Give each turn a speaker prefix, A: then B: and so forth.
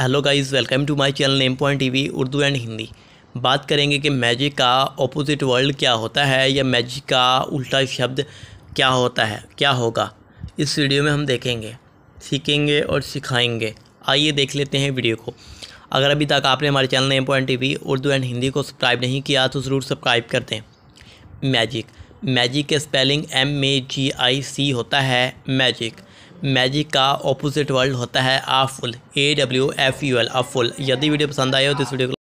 A: hello guys welcome to my channel name point TV Urdu and Hindi बात करेंगे कि magic का ऑपोजिट वर्ल्ड क्या होता है या मैजिक का उल्टा शब्द क्या होता है क्या होगा इस वीडियो में हम देखेंगे सीखेंगे और सिखाएंगे आइए देख लेते हैं वीडियो को अगर अभी तक आपने हमारे channel name point T Urdu and Hindi को सब्सक्राइब नहीं किया तो ज़रूर सब्सक्राइब कर दें मैजिक मैजिक के spelling M A G I C होता है मैजिक मैजिक का ऑपोजिट वर्ल्ड होता है awful A W F U L awful यदि वीडियो पसंद आए हो तो इस वीडियो को